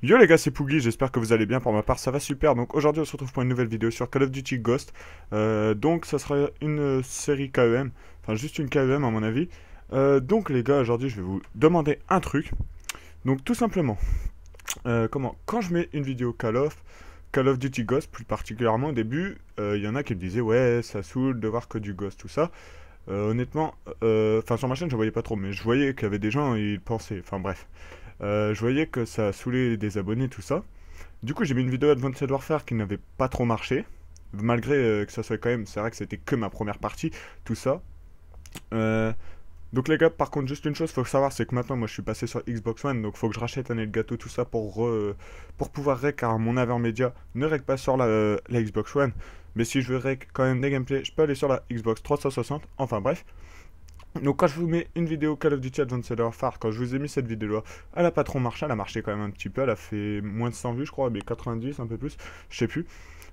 Yo les gars, c'est Pougui, j'espère que vous allez bien, pour ma part ça va super, donc aujourd'hui on se retrouve pour une nouvelle vidéo sur Call of Duty Ghost, euh, donc ça sera une série KEM, enfin juste une KEM à mon avis, euh, donc les gars, aujourd'hui je vais vous demander un truc, donc tout simplement, euh, comment, quand je mets une vidéo Call of, Call of Duty Ghost, plus particulièrement au début, il y en a qui me disaient ouais ça saoule de voir que du Ghost, tout ça, honnêtement, enfin sur ma chaîne je voyais pas trop, mais je voyais qu'il y avait des gens, ils pensaient, enfin bref... Euh, je voyais que ça saoulait des abonnés, tout ça. Du coup, j'ai mis une vidéo Advanced Warfare qui n'avait pas trop marché. Malgré euh, que ça soit quand même, c'est vrai que c'était que ma première partie, tout ça. Euh, donc les gars, par contre, juste une chose, faut savoir, c'est que maintenant, moi, je suis passé sur Xbox One, donc faut que je rachète un Elgato, tout ça, pour, pour pouvoir rec, car mon avant média ne rec pas sur la, Xbox One. Mais si je veux rec quand même des gameplays, je peux aller sur la Xbox 360, enfin bref. Donc quand je vous mets une vidéo Call of Duty Advanced Warfare, Far, quand je vous ai mis cette vidéo-là, elle a pas trop marché, elle a marché quand même un petit peu, elle a fait moins de 100 vues je crois, mais 90, un peu plus, je sais plus.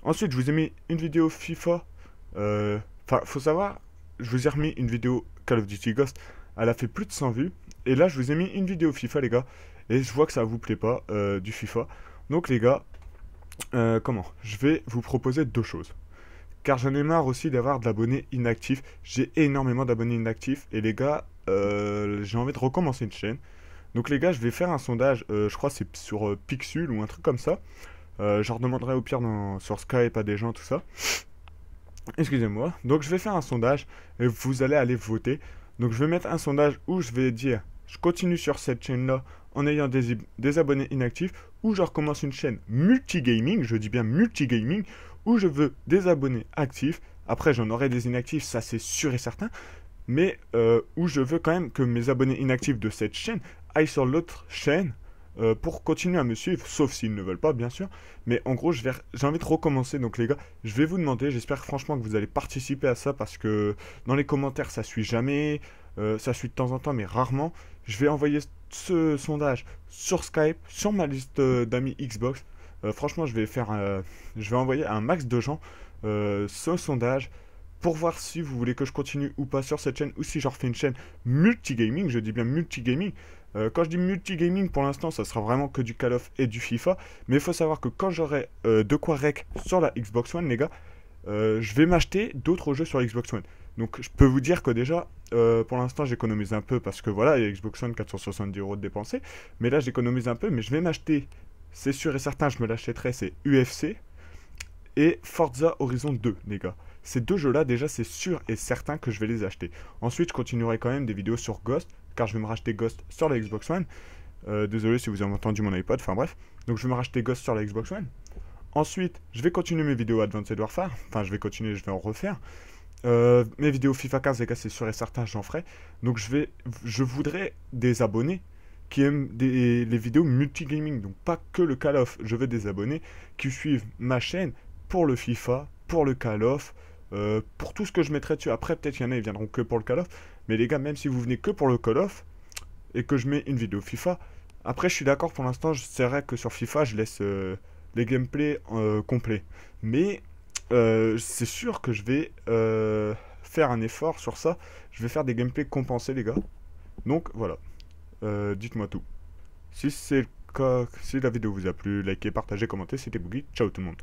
Ensuite, je vous ai mis une vidéo FIFA, euh, enfin, faut savoir, je vous ai remis une vidéo Call of Duty Ghost, elle a fait plus de 100 vues, et là je vous ai mis une vidéo FIFA les gars, et je vois que ça vous plaît pas, euh, du FIFA. Donc les gars, euh, comment Je vais vous proposer deux choses car j'en ai marre aussi d'avoir d'abonnés inactifs. J'ai énormément d'abonnés inactifs et les gars, euh, j'ai envie de recommencer une chaîne. Donc les gars, je vais faire un sondage, euh, je crois c'est sur euh, Pixul ou un truc comme ça. je redemanderai au pire sur Skype à des gens, tout ça. Excusez-moi. Donc je vais faire un sondage et vous allez aller voter. Donc je vais mettre un sondage où je vais dire je continue sur cette chaîne-là en ayant des, des abonnés inactifs ou je recommence une chaîne multigaming, je dis bien multigaming, où je veux des abonnés actifs. Après, j'en aurai des inactifs, ça c'est sûr et certain. Mais euh, où je veux quand même que mes abonnés inactifs de cette chaîne aillent sur l'autre chaîne euh, pour continuer à me suivre, sauf s'ils ne veulent pas, bien sûr. Mais en gros, j'ai envie de recommencer. Donc, les gars, je vais vous demander. J'espère franchement que vous allez participer à ça parce que dans les commentaires, ça suit jamais. Euh, ça suit de temps en temps, mais rarement. Je vais envoyer ce sondage sur Skype, sur ma liste d'amis Xbox. Euh, franchement, je vais, faire, je vais envoyer un max de gens euh, ce sondage pour voir si vous voulez que je continue ou pas sur cette chaîne ou si je refais une chaîne multigaming. Je dis bien multigaming. Euh, quand je dis multigaming, pour l'instant, ça sera vraiment que du Call of et du FIFA. Mais il faut savoir que quand j'aurai de quoi rec sur la Xbox One, les gars, je vais m'acheter d'autres jeux sur Xbox One. Donc je peux vous dire que déjà, pour l'instant, j'économise un peu parce que voilà, il y a Xbox One 470 euros de dépensés. Mais là, j'économise un peu, mais je vais m'acheter c'est sûr et certain, je me l'achèterai, c'est UFC et Forza Horizon 2, les gars. Ces deux jeux-là, déjà, c'est sûr et certain que je vais les acheter. Ensuite, je continuerai quand même des vidéos sur Ghost, car je vais me racheter Ghost sur la Xbox One. Euh, désolé si vous avez entendu mon iPod, enfin bref. Donc, je vais me racheter Ghost sur la Xbox One. Ensuite, je vais continuer mes vidéos Advanced Warfare. Enfin, je vais continuer, je vais en refaire. Euh, mes vidéos FIFA 15, les gars, c'est sûr et certain, j'en ferai. Donc, je, vais, je voudrais des abonnés qui aiment les vidéos multigaming, donc pas que le Call of. Je veux des abonnés qui suivent ma chaîne pour le FIFA, pour le Call of, euh, pour tout ce que je mettrai dessus. Après, peut-être qu'il y en a, ils viendront que pour le Call of. Mais les gars, même si vous venez que pour le Call of et que je mets une vidéo FIFA, après, je suis d'accord pour l'instant, je vrai que sur FIFA, je laisse euh, les gameplays euh, complets. Mais c'est sûr que je vais faire un effort sur ça. Je vais faire des gameplays compensés, les gars. Donc voilà. Euh, dites-moi tout. Si c'est le si la vidéo vous a plu, likez, partagez, commentez, c'était Boogie, ciao tout le monde.